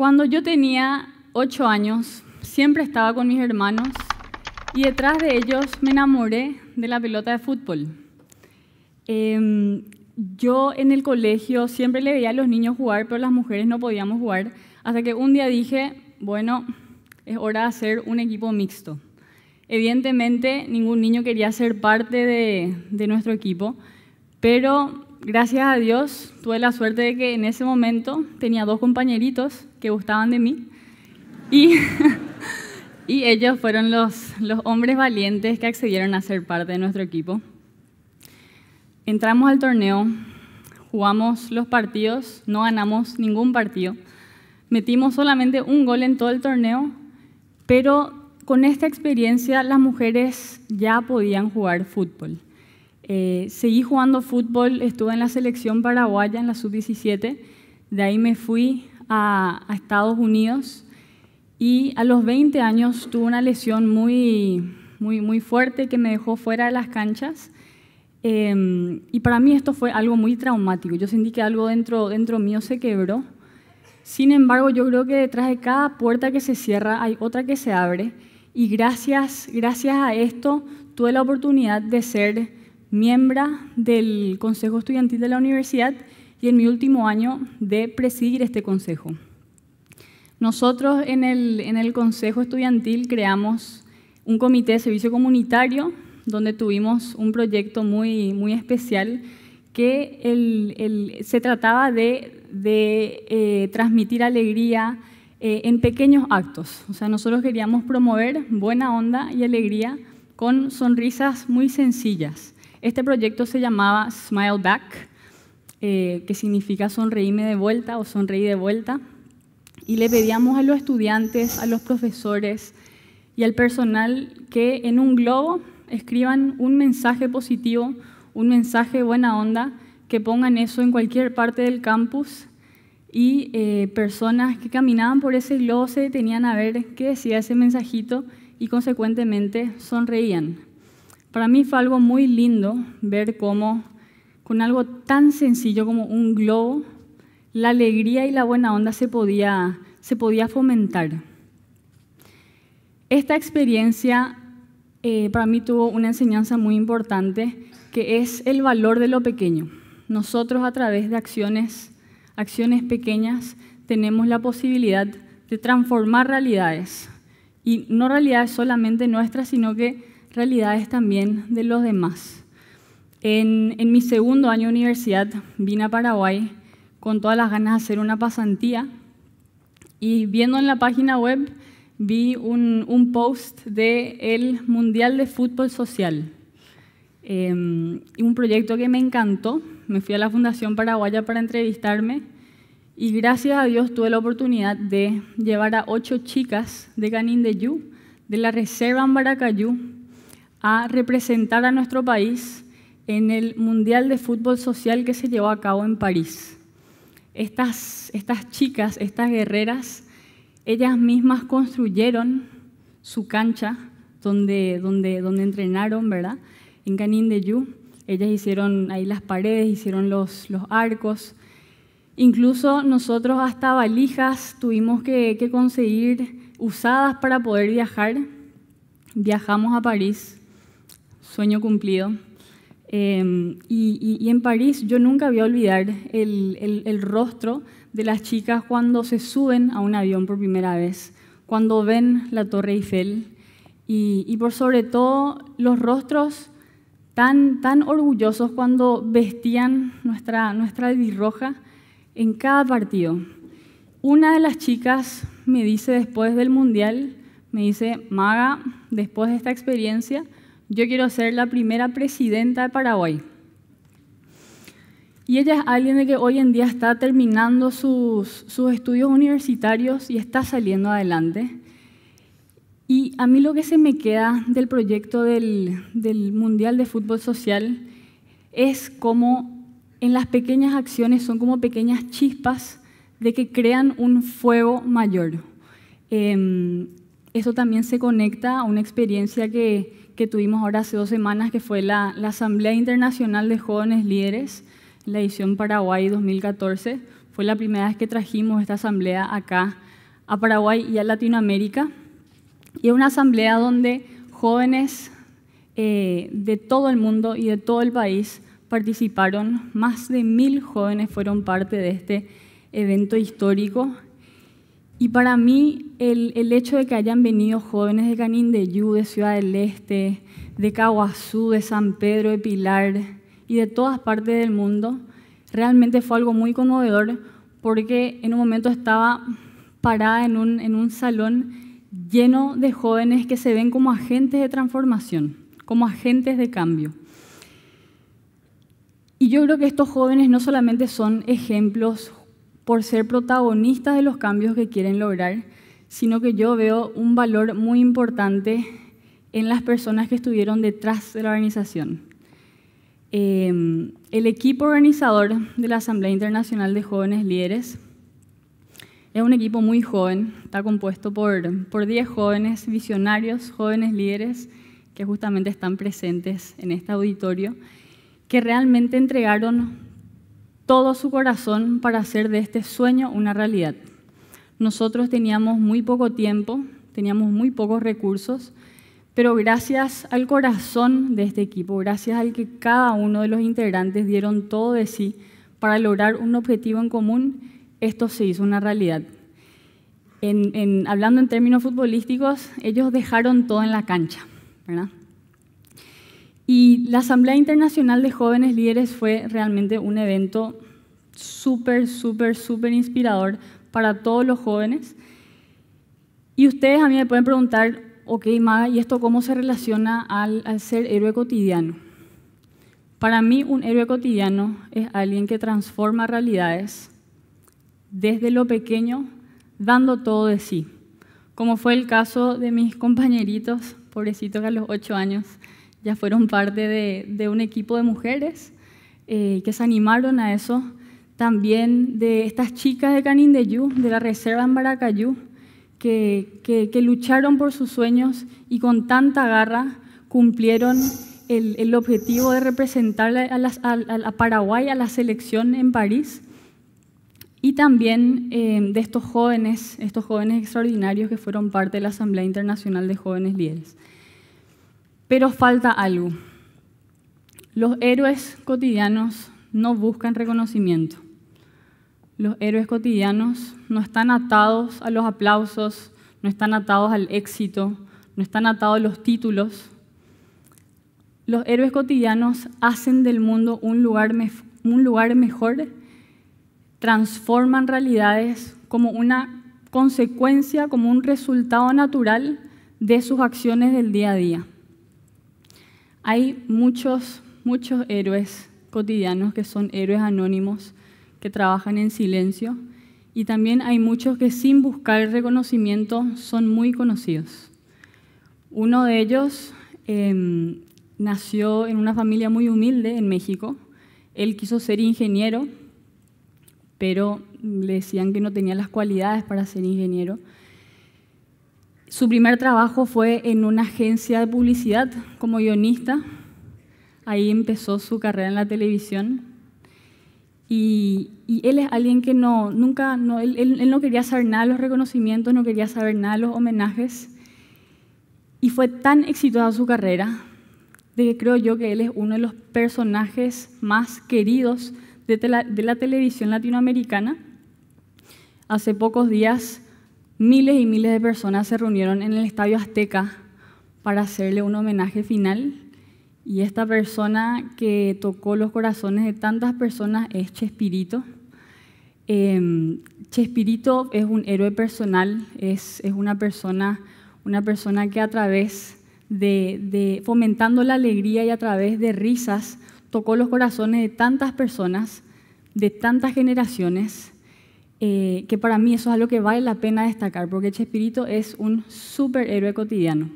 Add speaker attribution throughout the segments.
Speaker 1: Cuando yo tenía ocho años, siempre estaba con mis hermanos y detrás de ellos me enamoré de la pelota de fútbol. Em, yo en el colegio siempre le veía a los niños jugar, pero las mujeres no podíamos jugar, hasta que un día dije, bueno, es hora de hacer un equipo mixto. Evidentemente, ningún niño quería ser parte de, de nuestro equipo, pero gracias a Dios tuve la suerte de que en ese momento tenía dos compañeritos que gustaban de mí. Y, y ellos fueron los, los hombres valientes que accedieron a ser parte de nuestro equipo. Entramos al torneo, jugamos los partidos, no ganamos ningún partido. Metimos solamente un gol en todo el torneo, pero con esta experiencia las mujeres ya podían jugar fútbol. Eh, seguí jugando fútbol, estuve en la selección paraguaya en la sub-17, de ahí me fui a, Estados Unidos y a los 20 años tuve una lesión muy, muy, muy fuerte que me dejó fuera de las canchas. Em, y para mí esto fue algo muy traumático. Yo sentí que algo dentro, dentro mío se quebró. Sin embargo, yo creo que detrás de cada puerta que se cierra hay otra que se abre. Y gracias, gracias a esto tuve la oportunidad de ser miembro del Consejo Estudiantil de la Universidad y en mi último año de presidir este consejo. Nosotros en el, consejo estudiantil creamos un comité de servicio comunitario donde tuvimos un proyecto muy, muy especial que se trataba de, eh, transmitir alegría eh, en pequeños actos. O sea, nosotros queríamos promover buena onda y alegría con sonrisas muy sencillas. Este proyecto se llamaba Smile Back eh, que significa sonreíme de vuelta o sonreí de vuelta. Y le pedíamos a los estudiantes, a los profesores y al personal que en un globo escriban un mensaje positivo, un mensaje de buena onda, que pongan eso en cualquier parte del campus y eh, personas que caminaban por ese globo se detenían a ver qué decía ese mensajito y consecuentemente sonreían. Para mí fue algo muy lindo ver cómo con algo tan sencillo como un globo, la alegría y la buena onda se podía, fomentar. Esta experiencia eh, para mí tuvo una enseñanza muy importante, que es el valor de lo pequeño. Nosotros a través de acciones, acciones pequeñas tenemos la posibilidad de transformar realidades. Y no realidades solamente nuestras, sino que realidades también de los demás. En, mi segundo año de universidad vine a Paraguay con todas las ganas de hacer una pasantía y viendo en la página web vi un, post del el Mundial de Fútbol Social. Em, un proyecto que me encantó. Me fui a la Fundación Paraguaya para entrevistarme y gracias a Dios tuve la oportunidad de llevar a ocho chicas de Canindeyú, de la Reserva Ambaracayú, a representar a nuestro país en el Mundial de Fútbol Social que se llevó a cabo en París. Estas, estas chicas, estas guerreras, ellas mismas construyeron su cancha donde, donde, donde entrenaron, ¿verdad? En Canin de Yu. Ellas hicieron ahí las paredes, hicieron los, arcos. Incluso nosotros hasta valijas tuvimos que conseguir usadas para poder viajar. Viajamos a París, sueño cumplido. Em, y, en París yo nunca voy a olvidar el, rostro de las chicas cuando se suben a un avión por primera vez, cuando ven la Torre Eiffel y, por sobre todo los rostros tan, tan orgullosos cuando vestían nuestra, nuestra roja en cada partido. Una de las chicas me dice después del Mundial, me dice, Maga, después de esta experiencia, yo quiero ser la primera presidenta de Paraguay. Y ella es alguien de que hoy en día está terminando sus, sus estudios universitarios y está saliendo adelante. Y a mí lo que se me queda del proyecto del, del Mundial de Fútbol Social es como en las pequeñas acciones son como pequeñas chispas de que crean un fuego mayor. Em, eso también se conecta a una experiencia que, que tuvimos ahora hace dos semanas, que fue la, Asamblea Internacional de Jóvenes Líderes, la edición Paraguay 2014. Fue la primera vez que trajimos esta asamblea acá a Paraguay y a Latinoamérica. Y es una asamblea donde jóvenes eh, de todo el mundo y de todo el país participaron. Más de mil jóvenes fueron parte de este evento histórico y para mí, el, hecho de que hayan venido jóvenes de Canindeyú, de Ciudad del Este, de Caguazú, de San Pedro, de Pilar y de todas partes del mundo, realmente fue algo muy conmovedor porque en un momento estaba parada en un, en un salón lleno de jóvenes que se ven como agentes de transformación, como agentes de cambio. Y yo creo que estos jóvenes no solamente son ejemplos por ser protagonistas de los cambios que quieren lograr, sino que yo veo un valor muy importante en las personas que estuvieron detrás de la organización. Em, el equipo organizador de la Asamblea Internacional de Jóvenes Líderes es un equipo muy joven, está compuesto por, por 10 jóvenes visionarios, jóvenes líderes que justamente están presentes en este auditorio, que realmente entregaron todo su corazón para hacer de este sueño una realidad. Nosotros teníamos muy poco tiempo, teníamos muy pocos recursos, pero gracias al corazón de este equipo, gracias al que cada uno de los integrantes dieron todo de sí para lograr un objetivo en común, esto se hizo una realidad. hablando en términos futbolísticos, ellos dejaron todo en la cancha, ¿verdad? Y la Asamblea Internacional de Jóvenes Líderes fue realmente un evento súper, súper, súper inspirador para todos los jóvenes. Y ustedes a mí me pueden preguntar, ok, Maga, ¿y esto cómo se relaciona al, ser héroe cotidiano? Para mí, un héroe cotidiano es alguien que transforma realidades desde lo pequeño, dando todo de sí. Como fue el caso de mis compañeritos, pobrecitos que a los ocho años ya fueron parte de, un equipo de mujeres eh, que se animaron a eso. También de estas chicas de Canindeyú, de la Reserva en Baracayú, que, lucharon por sus sueños y con tanta garra cumplieron el, objetivo de representar a, Paraguay, a la selección en París. Y también eh, de estos jóvenes, estos jóvenes extraordinarios que fueron parte de la Asamblea Internacional de Jóvenes Líderes. Pero falta algo. Los héroes cotidianos no buscan reconocimiento. Los héroes cotidianos no están atados a los aplausos, no están atados al éxito, no están atados a los títulos. Los héroes cotidianos hacen del mundo un lugar, un lugar mejor, transforman realidades como una consecuencia, como un resultado natural de sus acciones del día a día. Hay muchos, muchos héroes cotidianos que son héroes anónimos, que trabajan en silencio, y también hay muchos que sin buscar reconocimiento son muy conocidos. Uno de ellos em, nació en una familia muy humilde en México. Él quiso ser ingeniero, pero le decían que no tenía las cualidades para ser ingeniero. Su primer trabajo fue en una agencia de publicidad como guionista. Ahí empezó su carrera en la televisión. Y, él es alguien que no, nunca, no, él, no quería saber nada de los reconocimientos, no quería saber nada de los homenajes. Y fue tan exitosa su carrera de que creo yo que él es uno de los personajes más queridos de, de la televisión latinoamericana. Hace pocos días Miles y miles de personas se reunieron en el Estadio Azteca para hacerle un homenaje final y esta persona que tocó los corazones de tantas personas es Chespirito. Em, Chespirito es un héroe personal, es, una, persona, una persona que a través de, fomentando la alegría y a través de risas, tocó los corazones de tantas personas, de tantas generaciones. Eh, que para mí eso es algo que vale la pena destacar, porque Chespirito es un superhéroe cotidiano.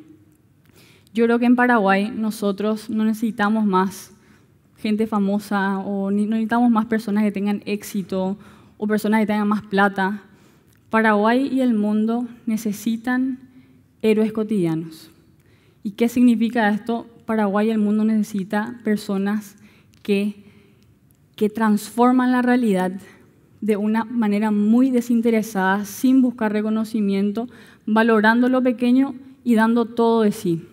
Speaker 1: Yo creo que en Paraguay nosotros no necesitamos más gente famosa o no necesitamos más personas que tengan éxito o personas que tengan más plata. Paraguay y el mundo necesitan héroes cotidianos. ¿Y qué significa esto? Paraguay y el mundo necesita personas que, que transforman la realidad de una manera muy desinteresada, sin buscar reconocimiento, valorando lo pequeño y dando todo de sí.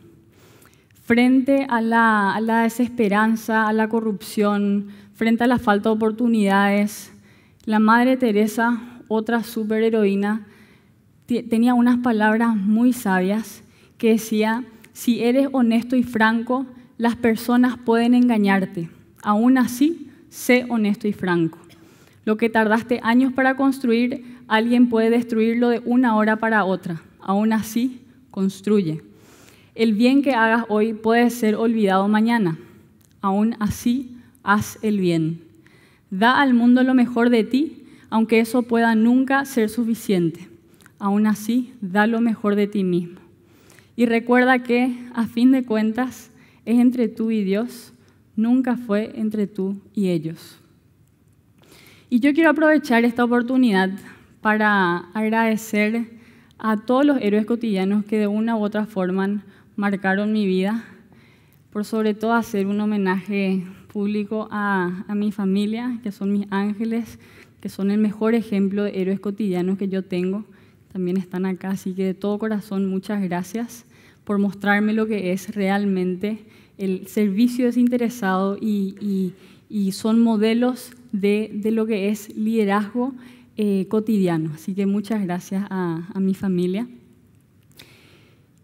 Speaker 1: Frente a la, desesperanza, a la corrupción, frente a la falta de oportunidades, la Madre Teresa, otra superheroína, tenía unas palabras muy sabias que decía, si eres honesto y franco, las personas pueden engañarte. Aún así, sé honesto y franco. Lo que tardaste años para construir, alguien puede destruirlo de una hora para otra. Aún así, construye. El bien que hagas hoy puede ser olvidado mañana. Aún así, haz el bien. Da al mundo lo mejor de ti, aunque eso pueda nunca ser suficiente. Aún así, da lo mejor de ti mismo. Y recuerda que, a fin de cuentas, es entre tú y Dios, nunca fue entre tú y ellos. Y yo quiero aprovechar esta oportunidad para agradecer a todos los héroes cotidianos que de una u otra forma marcaron mi vida, por sobre todo hacer un homenaje público a, mi familia, que son mis ángeles, que son el mejor ejemplo de héroes cotidianos que yo tengo. También están acá, así que de todo corazón muchas gracias por mostrarme lo que es realmente el servicio desinteresado y, y son modelos de, lo que es liderazgo eh, cotidiano. Así que muchas gracias a, mi familia.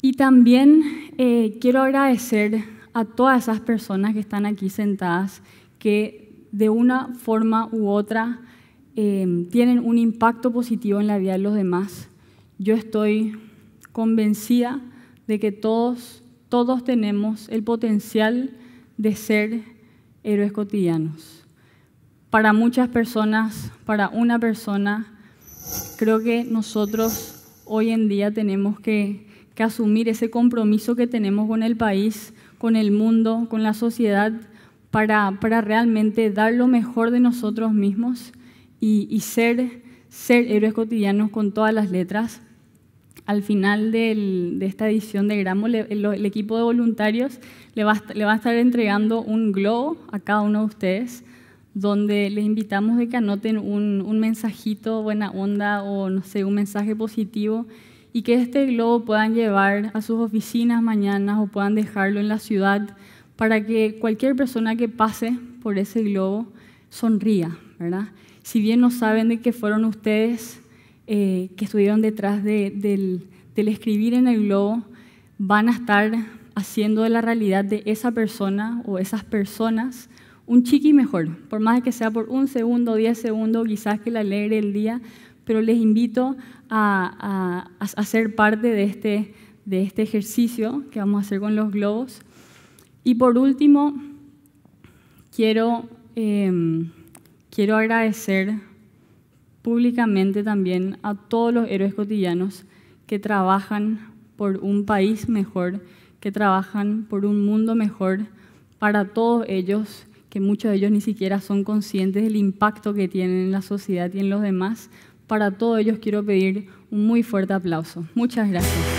Speaker 1: Y también eh, quiero agradecer a todas esas personas que están aquí sentadas, que de una forma u otra eh, tienen un impacto positivo en la vida de los demás. Yo estoy convencida de que todos, todos tenemos el potencial de ser héroes cotidianos para muchas personas, para una persona, creo que nosotros hoy en día tenemos que, asumir ese compromiso que tenemos con el país, con el mundo, con la sociedad, para, realmente dar lo mejor de nosotros mismos y, ser, héroes cotidianos con todas las letras. Al final de esta edición de Gramo, el, equipo de voluntarios le va a estar entregando un globo a cada uno de ustedes donde les invitamos de que anoten un, un, mensajito buena onda o no sé, un mensaje positivo y que este globo puedan llevar a sus oficinas mañana o puedan dejarlo en la ciudad para que cualquier persona que pase por ese globo sonría, Si bien no saben de qué fueron ustedes eh, que estuvieron detrás del, del escribir en el globo, van a estar haciendo de la realidad de esa persona o esas personas un chiqui mejor, por más que sea por un segundo, diez segundos, quizás que la alegre el día, pero les invito a, ser parte de este, de este ejercicio que vamos a hacer con los globos. Y por último, quiero, em, quiero agradecer públicamente también a todos los héroes cotidianos que trabajan por un país mejor, que trabajan por un mundo mejor para todos ellos que muchos de ellos ni siquiera son conscientes del impacto que tienen en la sociedad y en los demás. Para todos ellos quiero pedir un muy fuerte aplauso. Muchas gracias.